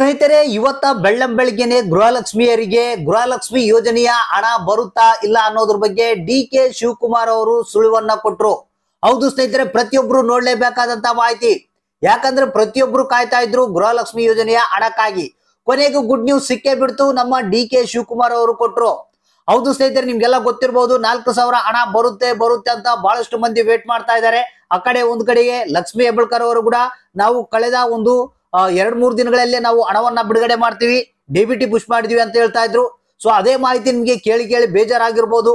ಸ್ನೇಹಿತರೆ ಇವತ್ತ ಬೆಳ್ಳಂ ಗೃಹಲಕ್ಷ್ಮಿಯರಿಗೆ ಗೃಹಲಕ್ಷ್ಮಿ ಯೋಜನೆಯ ಹಣ ಬರುತ್ತಾ ಇಲ್ಲ ಅನ್ನೋದ್ರ ಬಗ್ಗೆ ಡಿ ಕೆ ಶಿವಕುಮಾರ್ ಅವರು ಸುಳಿವನ್ನ ಕೊಟ್ರು ಹೌದು ಸ್ನೇಹಿತರೆ ಪ್ರತಿಯೊಬ್ರು ನೋಡ್ಲೇಬೇಕಾದಂತ ಮಾಹಿತಿ ಯಾಕಂದ್ರೆ ಪ್ರತಿಯೊಬ್ರು ಕಾಯ್ತಾ ಇದ್ರು ಗೃಹಲಕ್ಷ್ಮಿ ಯೋಜನೆಯ ಹಣಕ್ಕಾಗಿ ಕೊನೆಗೂ ಗುಡ್ ನ್ಯೂಸ್ ಸಿಕ್ಕೇ ಬಿಡ್ತು ನಮ್ಮ ಡಿ ಕೆ ಶಿವಕುಮಾರ್ ಅವರು ಕೊಟ್ರು ಹೌದು ಸ್ನೇಹಿತರೆ ನಿಮ್ಗೆಲ್ಲ ಗೊತ್ತಿರಬಹುದು ನಾಲ್ಕು ಸಾವಿರ ಹಣ ಬರುತ್ತೆ ಬರುತ್ತೆ ಅಂತ ಬಹಳಷ್ಟು ಮಂದಿ ವೇಟ್ ಮಾಡ್ತಾ ಇದ್ದಾರೆ ಆ ಕಡೆ ಒಂದ್ ಕಡೆಗೆ ಲಕ್ಷ್ಮಿ ಹೆಬ್ಬಳ್ಕರ್ ಅವರು ಕೂಡ ನಾವು ಕಳೆದ ಒಂದು ಎರಡ್ ಮೂರ್ ದಿನಗಳಲ್ಲೇ ನಾವು ಹಣವನ್ನ ಬಿಡುಗಡೆ ಮಾಡ್ತೀವಿ ಡಿಬಿಟಿ ಬಿ ಪುಷ್ ಮಾಡಿದೀವಿ ಅಂತ ಹೇಳ್ತಾ ಇದ್ರು ಸೊ ಅದೇ ಮಾಹಿತಿ ನಿಮ್ಗೆ ಕೇಳಿ ಕೇಳಿ ಬೇಜಾರಾಗಿರ್ಬೋದು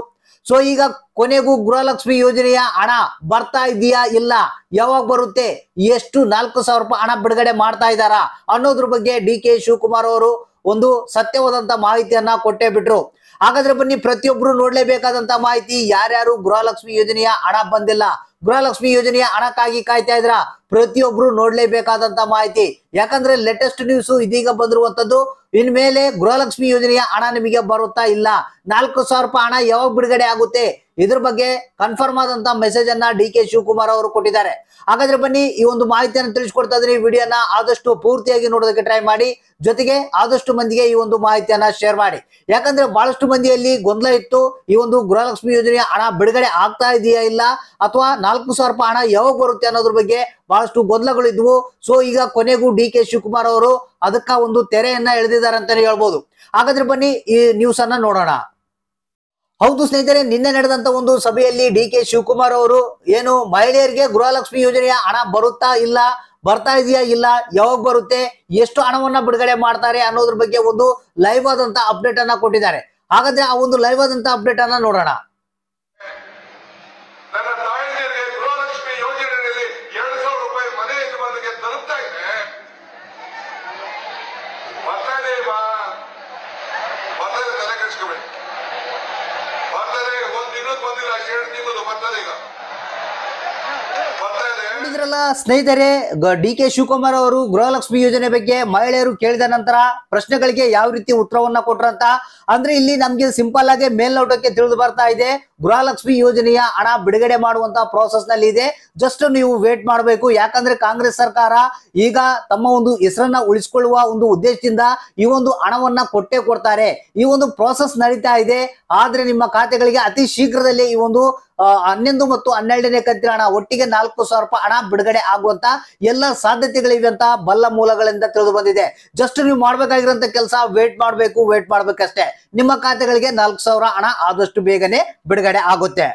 ಸೊ ಈಗ ಕೊನೆಗೂ ಗೃಹಲಕ್ಷ್ಮಿ ಯೋಜನೆಯ ಹಣ ಬರ್ತಾ ಇದೆಯಾ ಇಲ್ಲ ಯಾವಾಗ ಬರುತ್ತೆ ಎಷ್ಟು ನಾಲ್ಕು ಸಾವಿರ ರೂಪಾಯಿ ಹಣ ಬಿಡುಗಡೆ ಮಾಡ್ತಾ ಇದ್ದಾರಾ ಅನ್ನೋದ್ರ ಬಗ್ಗೆ ಡಿ ಕೆ ಶಿವಕುಮಾರ್ ಅವರು ಒಂದು ಸತ್ಯವಾದಂತ ಮಾಹಿತಿಯನ್ನ ಕೊಟ್ಟೇ ಬಿಟ್ರು ಹಾಗಾದ್ರೆ ಬನ್ನಿ ಪ್ರತಿಯೊಬ್ರು ನೋಡ್ಲೇಬೇಕಾದಂತ ಮಾಹಿತಿ ಯಾರ್ಯಾರು ಗೃಹಲಕ್ಷ್ಮಿ ಯೋಜನೆಯ ಹಣ ಬಂದಿಲ್ಲ ಗೃಹಲಕ್ಷ್ಮಿ ಯೋಜನೆಯ ಹಣಕ್ಕಾಗಿ ಕಾಯ್ತಾ ಇದ್ರ ಪ್ರತಿಯೊಬ್ರು ನೋಡ್ಲೇಬೇಕಾದಂತ ಮಾಹಿತಿ ಯಾಕಂದ್ರೆ ಲೇಟೆಸ್ಟ್ ನ್ಯೂಸ್ ಇದೀಗ ಬಂದಿರುವಂತದ್ದು ಇನ್ಮೇಲೆ ಗೃಹಲಕ್ಷ್ಮಿ ಯೋಜನೆಯ ಹಣ ನಿಮಗೆ ಬರುತ್ತಾ ಇಲ್ಲ ನಾಲ್ಕು ಸಾವಿರ ರೂಪಾಯಿ ಹಣ ಯಾವಾಗ ಬಿಡುಗಡೆ ಆಗುತ್ತೆ ಇದ್ರ ಬಗ್ಗೆ ಕನ್ಫರ್ಮ್ ಆದಂತ ಮೆಸೇಜ್ ಅನ್ನ ಡಿ ಕೆ ಶಿವಕುಮಾರ್ ಅವರು ಕೊಟ್ಟಿದ್ದಾರೆ ಹಾಗಾದ್ರೆ ಬನ್ನಿ ಈ ಒಂದು ಮಾಹಿತಿಯನ್ನು ತಿಳಿಸ್ಕೊಡ್ತಾ ಇದ್ರಿ ವಿಡಿಯೋನ ಆದಷ್ಟು ಪೂರ್ತಿಯಾಗಿ ನೋಡೋದಕ್ಕೆ ಟ್ರೈ ಮಾಡಿ ಜೊತೆಗೆ ಆದಷ್ಟು ಮಂದಿಗೆ ಈ ಒಂದು ಮಾಹಿತಿಯನ್ನ ಶೇರ್ ಮಾಡಿ ಯಾಕಂದ್ರೆ ಬಹಳಷ್ಟು ಮಂದಿಯಲ್ಲಿ ಗೊಂದಲ ಇತ್ತು ಈ ಒಂದು ಗೃಹಲಕ್ಷ್ಮಿ ಯೋಜನೆಯ ಹಣ ಬಿಡುಗಡೆ ಆಗ್ತಾ ಇದೆಯಾ ಇಲ್ಲ ಅಥವಾ ನಾಲ್ಕು ಸಾವಿರ ರೂಪಾಯಿ ಹಣ ಯಾವಾಗ ಬರುತ್ತೆ ಅನ್ನೋದ್ರ ಬಗ್ಗೆ ಬಹಳಷ್ಟು ಗೊಂದಲಗಳು ಇದ್ವು ಸೊ ಈಗ ಕೊನೆಗೂ ಡಿ ಕೆ ಶಿವಕುಮಾರ್ ಅವರು ಅದಕ್ಕ ಒಂದು ತೆರೆಯನ್ನ ಎಳೆದಿದ್ದಾರೆ ಅಂತಾನೆ ಹೇಳ್ಬೋದು ಹಾಗಾದ್ರೆ ಬನ್ನಿ ಈ ನ್ಯೂಸ್ ಅನ್ನ ನೋಡೋಣ ಹೌದು ಸ್ನೇಹಿತರೆ ನಿನ್ನೆ ನಡೆದಂತ ಒಂದು ಸಭೆಯಲ್ಲಿ ಡಿ ಕೆ ಶಿವಕುಮಾರ್ ಅವರು ಏನು ಮಹಿಳೆಯರಿಗೆ ಗೃಹಲಕ್ಷ್ಮಿ ಯೋಜನೆಯ ಹಣ ಬರುತ್ತಾ ಇಲ್ಲ ಬರ್ತಾ ಇದೆಯಾ ಇಲ್ಲ ಯಾವಾಗ ಬರುತ್ತೆ ಎಷ್ಟು ಹಣವನ್ನ ಬಿಡುಗಡೆ ಮಾಡ್ತಾರೆ ಅನ್ನೋದ್ರ ಬಗ್ಗೆ ಒಂದು ಲೈವ್ ಆದಂತ ಅಪ್ಡೇಟ್ ಅನ್ನ ಕೊಟ್ಟಿದ್ದಾರೆ ಹಾಗಾದ್ರೆ ಆ ಒಂದು ಲೈವ್ ಆದಂತ ಅಪ್ಡೇಟ್ ಅನ್ನ ನೋಡೋಣ ಮಾಡಿದ್ರಲ್ಲ ಸ್ನೇಹಿತರೆ ಡಿ ಕೆ ಶಿವಕುಮಾರ್ ಅವರು ಗೃಹಲಕ್ಷ್ಮಿ ಯೋಜನೆ ಬಗ್ಗೆ ಮಹಿಳೆಯರು ಕೇಳಿದ ನಂತರ ಪ್ರಶ್ನೆಗಳಿಗೆ ಯಾವ ರೀತಿ ಉತ್ತರವನ್ನ ಕೊಟ್ರಂತ ಅಂದ್ರೆ ಇಲ್ಲಿ ನಮ್ಗೆ ಸಿಂಪಲ್ ಆಗಿ ಮೇಲ್ನೋಟಕ್ಕೆ ತಿಳಿದು ಬರ್ತಾ ಇದೆ ಗೃಹಲಕ್ಷ್ಮಿ ಯೋಜನೆಯ ಹಣ ಬಿಡುಗಡೆ ಮಾಡುವಂತ ಪ್ರೋಸೆಸ್ ನಲ್ಲಿ ಇದೆ ಜಸ್ಟ್ ನೀವು ವೇಟ್ ಮಾಡಬೇಕು ಯಾಕಂದ್ರೆ ಕಾಂಗ್ರೆಸ್ ಸರ್ಕಾರ ಈಗ ತಮ್ಮ ಒಂದು ಹೆಸರನ್ನ ಉಳಿಸಿಕೊಳ್ಳುವ ಒಂದು ಉದ್ದೇಶದಿಂದ ಈ ಒಂದು ಹಣವನ್ನ ಕೊಟ್ಟೆ ಕೊಡ್ತಾರೆ ಈ ಒಂದು ಪ್ರೋಸೆಸ್ ನಡೀತಾ ಇದೆ ಆದ್ರೆ ನಿಮ್ಮ ಖಾತೆಗಳಿಗೆ ಅತಿ ಶೀಘ್ರದಲ್ಲಿ ಈ ಒಂದು ಹನ್ನೊಂದು ಮತ್ತು ಹನ್ನೆರಡನೇ ಕಂತಿನ ಹಣ ಒಟ್ಟಿಗೆ ನಾಲ್ಕು ಸಾವಿರ ರೂಪಾಯಿ ಹಣ ಬಿಡುಗಡೆ ಆಗುವಂತ ಎಲ್ಲ ಸಾಧ್ಯತೆಗಳಿವೆ ಅಂತ ಬಲ್ಲ ಮೂಲಗಳಿಂದ ತಿಳಿದು ಬಂದಿದೆ ಜಸ್ಟ್ ನೀವು ಮಾಡ್ಬೇಕಾಗಿರೋಂತ ಕೆಲಸ ವೇಟ್ ಮಾಡಬೇಕು ವೇಟ್ ಮಾಡ್ಬೇಕಷ್ಟೇ ನಿಮ್ಮ ಖಾತೆಗಳಿಗೆ ನಾಲ್ಕು ಸಾವಿರ ಹಣ ಆದಷ್ಟು ಬೇಗನೆ ಬಿಡುಗಡೆ ಆಗುತ್ತೆ